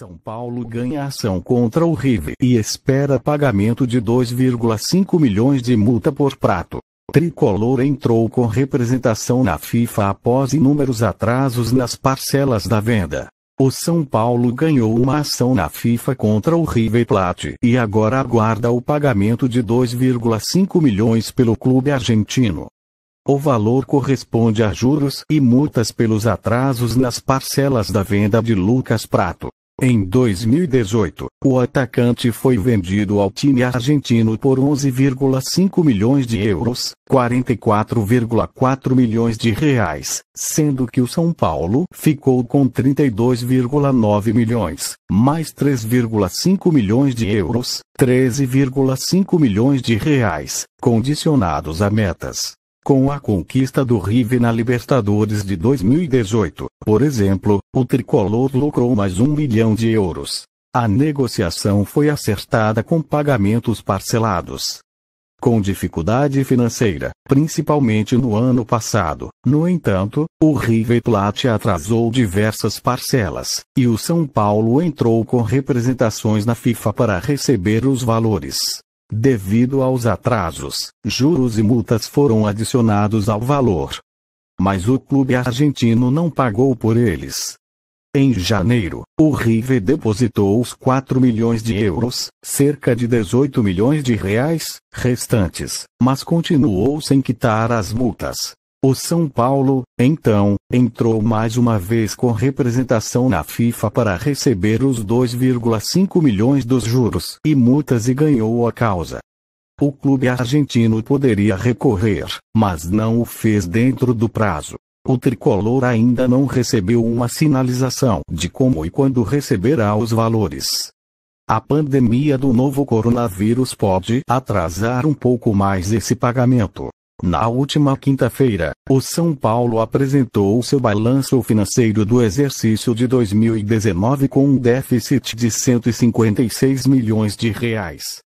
São Paulo ganha ação contra o River e espera pagamento de 2,5 milhões de multa por prato. Tricolor entrou com representação na FIFA após inúmeros atrasos nas parcelas da venda. O São Paulo ganhou uma ação na FIFA contra o River Plate e agora aguarda o pagamento de 2,5 milhões pelo clube argentino. O valor corresponde a juros e multas pelos atrasos nas parcelas da venda de Lucas Prato. Em 2018, o atacante foi vendido ao time argentino por 11,5 milhões de euros, 44,4 milhões de reais, sendo que o São Paulo ficou com 32,9 milhões, mais 3,5 milhões de euros, 13,5 milhões de reais, condicionados a metas. Com a conquista do River na Libertadores de 2018, por exemplo, o tricolor lucrou mais um milhão de euros. A negociação foi acertada com pagamentos parcelados. Com dificuldade financeira, principalmente no ano passado, no entanto, o River Plate atrasou diversas parcelas, e o São Paulo entrou com representações na FIFA para receber os valores. Devido aos atrasos, juros e multas foram adicionados ao valor. Mas o clube argentino não pagou por eles. Em janeiro, o River depositou os 4 milhões de euros, cerca de 18 milhões de reais, restantes, mas continuou sem quitar as multas. O São Paulo, então, entrou mais uma vez com representação na FIFA para receber os 2,5 milhões dos juros e multas e ganhou a causa. O clube argentino poderia recorrer, mas não o fez dentro do prazo. O tricolor ainda não recebeu uma sinalização de como e quando receberá os valores. A pandemia do novo coronavírus pode atrasar um pouco mais esse pagamento. Na última quinta-feira, o São Paulo apresentou seu balanço financeiro do exercício de 2019 com um déficit de 156 milhões de reais.